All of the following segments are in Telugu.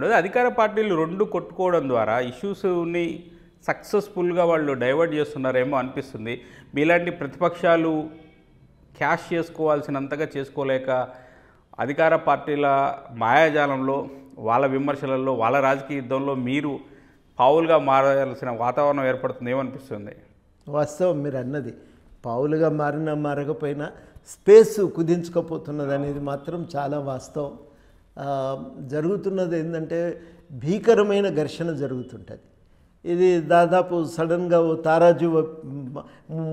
ఉండదు అధికార పార్టీలు రెండు కొట్టుకోవడం ద్వారా ఇష్యూస్ని సక్సెస్ఫుల్గా వాళ్ళు డైవర్ట్ చేస్తున్నారేమో అనిపిస్తుంది మీలాంటి ప్రతిపక్షాలు క్యాష్ చేసుకోవాల్సినంతగా చేసుకోలేక అధికార పార్టీల మాయాజాలంలో వాళ్ళ విమర్శలలో వాళ్ళ రాజకీయ యుద్ధంలో మీరు పావులుగా మారాల్సిన వాతావరణం ఏర్పడుతుంది ఏమనిపిస్తుంది వాస్తవం మీరు అన్నది పావులుగా మారినా మారకపోయినా స్పేస్ కుదించుకోపోతున్నది అనేది మాత్రం చాలా వాస్తవం జరుగుతున్నది ఏంటంటే భీకరమైన ఘర్షణ జరుగుతుంటుంది ఇది దాదాపు సడన్గా ఓ తారాజు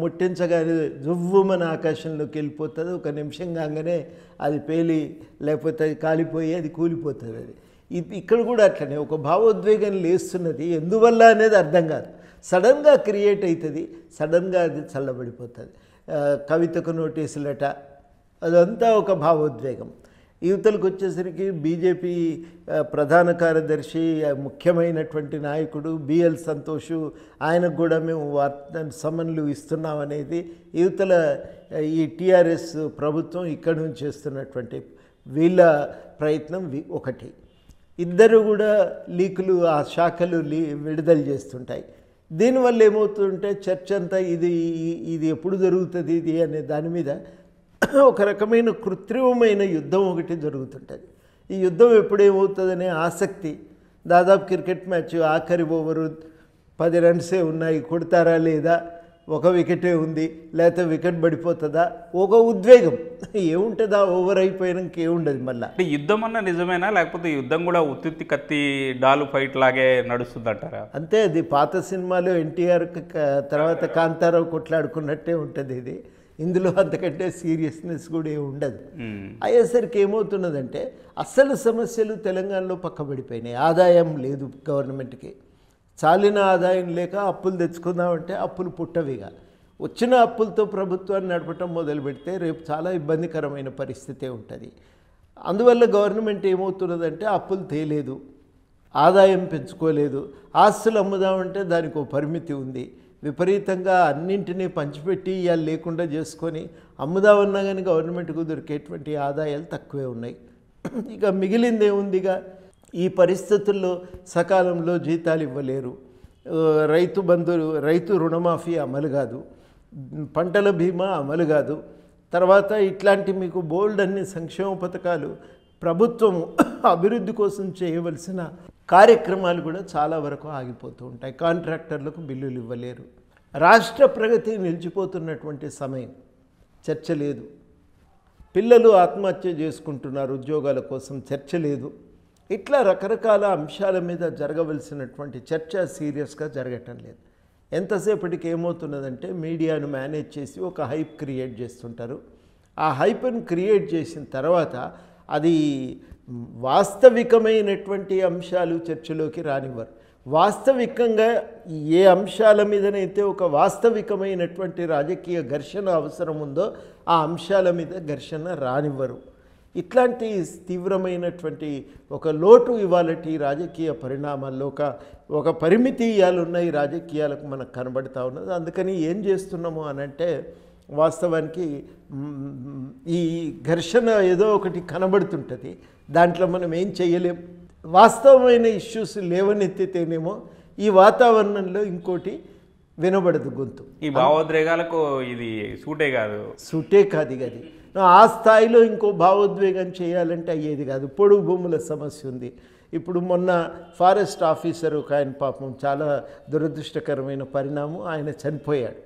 ముట్టించగానే జువ్వుమని ఆకాశంలోకి వెళ్ళిపోతుంది ఒక నిమిషం కాగానే అది పేలి లేకపోతే అది కాలిపోయి అది కూలిపోతుంది అది ఇక్కడ కూడా అట్లనే ఒక భావోద్వేగం లేస్తున్నది ఎందువల్ల అనేది అర్థం కాదు సడన్గా క్రియేట్ అవుతుంది సడన్గా అది చల్లబడిపోతుంది కవితకు నోటీసులట అదంతా ఒక భావోద్వేగం యువతలకు వచ్చేసరికి బీజేపీ ప్రధాన కార్యదర్శి ముఖ్యమైనటువంటి నాయకుడు బిఎల్ సంతోషు ఆయనకు కూడా మేము వార్త సమన్లు ఇస్తున్నామనేది యువతల ఈ టీఆర్ఎస్ ప్రభుత్వం ఇక్కడి నుంచి చేస్తున్నటువంటి వీళ్ళ ప్రయత్నం ఒకటి ఇద్దరు కూడా లీకులు ఆ శాఖలు లీ విడుదల చేస్తుంటాయి దీనివల్ల ఏమవుతుంటే చర్చ అంతా ఇది ఇది ఎప్పుడు జరుగుతుంది ఇది అనే దాని మీద ఒక రకమైన కృత్రిమమైన యుద్ధం ఒకటి జరుగుతుంటుంది ఈ యుద్ధం ఎప్పుడేమవుతుందనే ఆసక్తి దాదాపు క్రికెట్ మ్యాచ్ ఆఖరి ఓవరు పది రన్సే ఉన్నాయి కొడతారా లేదా ఒక వికెటే ఉంది లేకపోతే వికెట్ పడిపోతుందా ఒక ఉద్వేగం ఏముంటుందా ఓవర్ అయిపోయినాక ఏముండదు మళ్ళీ అంటే యుద్ధం అన్న నిజమేనా లేకపోతే యుద్ధం కూడా ఉత్తి కత్తి డాలు ఫైట్ లాగే నడుస్తుందంటారా అంతే అది పాత సినిమాలో ఎన్టీఆర్ తర్వాత కాంతారావు కొట్లాడుకున్నట్టే ఉంటుంది ఇది ఇందులో అంతకంటే సీరియస్నెస్ కూడా ఏమి ఉండదు అయ్యేసరికి ఏమవుతున్నదంటే అస్సలు సమస్యలు తెలంగాణలో పక్కబడిపోయినాయి ఆదాయం లేదు గవర్నమెంట్కి చాలిన ఆదాయం లేక అప్పులు తెచ్చుకుందామంటే అప్పులు పుట్టవిగా వచ్చిన అప్పులతో ప్రభుత్వాన్ని నడపటం మొదలు పెడితే రేపు చాలా ఇబ్బందికరమైన పరిస్థితే ఉంటుంది అందువల్ల గవర్నమెంట్ ఏమవుతున్నదంటే అప్పులు తేలేదు ఆదాయం పెంచుకోలేదు ఆస్తులు అమ్ముదామంటే దానికి ఒక పరిమితి ఉంది విపరీతంగా అన్నింటినీ పంచిపెట్టి ఇవాళ లేకుండా చేసుకొని అమ్ముదామన్నా కానీ గవర్నమెంట్కు దొరికేటువంటి ఆదాయాలు తక్కువే ఉన్నాయి ఇక మిగిలిందే ఉందిగా ఈ పరిస్థితుల్లో సకాలంలో జీతాలు ఇవ్వలేరు రైతు బంధువులు రైతు రుణమాఫీ అమలు కాదు పంటల బీమా అమలు కాదు తర్వాత ఇట్లాంటి మీకు బోల్డ్ అన్ని సంక్షేమ పథకాలు ప్రభుత్వం అభివృద్ధి కోసం చేయవలసిన కార్యక్రమాలు కూడా చాలా వరకు ఆగిపోతూ ఉంటాయి కాంట్రాక్టర్లకు బిల్లులు ఇవ్వలేరు రాష్ట్ర ప్రగతి నిలిచిపోతున్నటువంటి సమయం చర్చ లేదు పిల్లలు ఆత్మహత్య చేసుకుంటున్నారు ఉద్యోగాల కోసం చర్చ లేదు ఇట్లా రకరకాల అంశాల మీద జరగవలసినటువంటి చర్చ సీరియస్గా జరగటం లేదు ఎంతసేపటికి ఏమవుతున్నదంటే మీడియాను మేనేజ్ చేసి ఒక హైప్ క్రియేట్ చేస్తుంటారు ఆ హైప్ను క్రియేట్ చేసిన తర్వాత అది వాస్తవికమైనటువంటి అంశాలు చర్చలోకి రానివ్వరు వాస్తవికంగా ఏ అంశాల మీదనైతే ఒక వాస్తవికమైనటువంటి రాజకీయ ఘర్షణ అవసరం ఉందో ఆ అంశాల మీద ఘర్షణ రానివ్వరు ఇట్లాంటి తీవ్రమైనటువంటి ఒక లోటు ఇవాళటి రాజకీయ పరిణామాల్లో ఒక ఒక పరిమితీయాలు ఉన్నాయి రాజకీయాలకు మనకు కనబడతా ఉన్నది అందుకని ఏం చేస్తున్నాము అనంటే వాస్తవానికి ఈ ఘర్షణ ఏదో ఒకటి కనబడుతుంటుంది దాంట్లో మనం ఏం చేయలేం వాస్తవమైన ఇష్యూస్ లేవనెత్తితేనేమో ఈ వాతావరణంలో ఇంకోటి వినబడదు గొంతు ఈ భావోద్వేగాలకు ఇది సూటే కాదు సూటే కాదు అది ఆ స్థాయిలో ఇంకో భావోద్వేగం చేయాలంటే అయ్యేది కాదు పొడుగు భూముల సమస్య ఉంది ఇప్పుడు మొన్న ఫారెస్ట్ ఆఫీసర్ ఒక ఆయన పాపం చాలా దురదృష్టకరమైన పరిణామం ఆయన చనిపోయాడు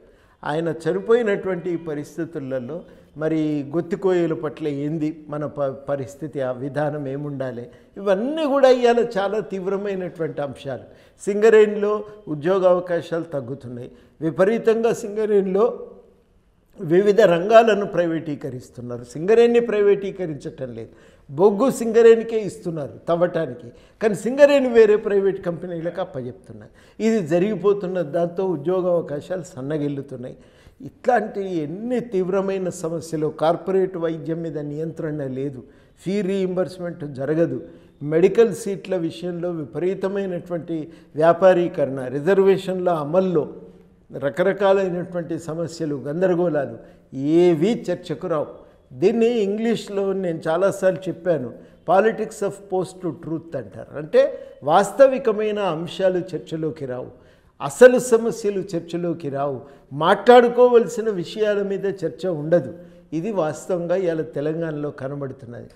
ఆయన చనిపోయినటువంటి పరిస్థితులలో మరి గొత్తికోయల పట్ల ఏంది మన ప పరిస్థితి ఆ విధానం ఏముండాలి ఇవన్నీ కూడా ఇవాళ చాలా తీవ్రమైనటువంటి అంశాలు సింగరేణిలో ఉద్యోగ అవకాశాలు తగ్గుతున్నాయి విపరీతంగా సింగరేణిలో వివిధ రంగాలను ప్రైవేటీకరిస్తున్నారు సింగరేణి ప్రైవేటీకరించటం లేదు బొగ్గు సింగరేణికే ఇస్తున్నారు తవ్వటానికి కానీ సింగరేణి వేరే ప్రైవేట్ కంపెనీలకు అప్పజెప్తున్నారు ఇది జరిగిపోతున్న దాంతో ఉద్యోగ అవకాశాలు సన్నగిల్లుతున్నాయి ఇట్లాంటి ఎన్ని తీవ్రమైన సమస్యలు కార్పొరేట్ వైద్యం మీద నియంత్రణ లేదు ఫీ రీఇంబర్స్మెంట్ జరగదు మెడికల్ సీట్ల విషయంలో విపరీతమైనటువంటి వ్యాపారీకరణ రిజర్వేషన్ల అమల్లో రకరకాలైనటువంటి సమస్యలు గందరగోళాలు ఏవీ చర్చకు రావు దీన్ని ఇంగ్లీష్లో నేను చాలాసార్లు చెప్పాను politics of post to truth అంటారు అంటే వాస్తవికమైన అంశాలు చర్చలోకి రావు అసలు సమస్యలు చర్చలోకి రావు మాట్లాడుకోవలసిన విషయాల మీద చర్చ ఉండదు ఇది వాస్తవంగా ఇవాళ తెలంగాణలో కనబడుతున్నది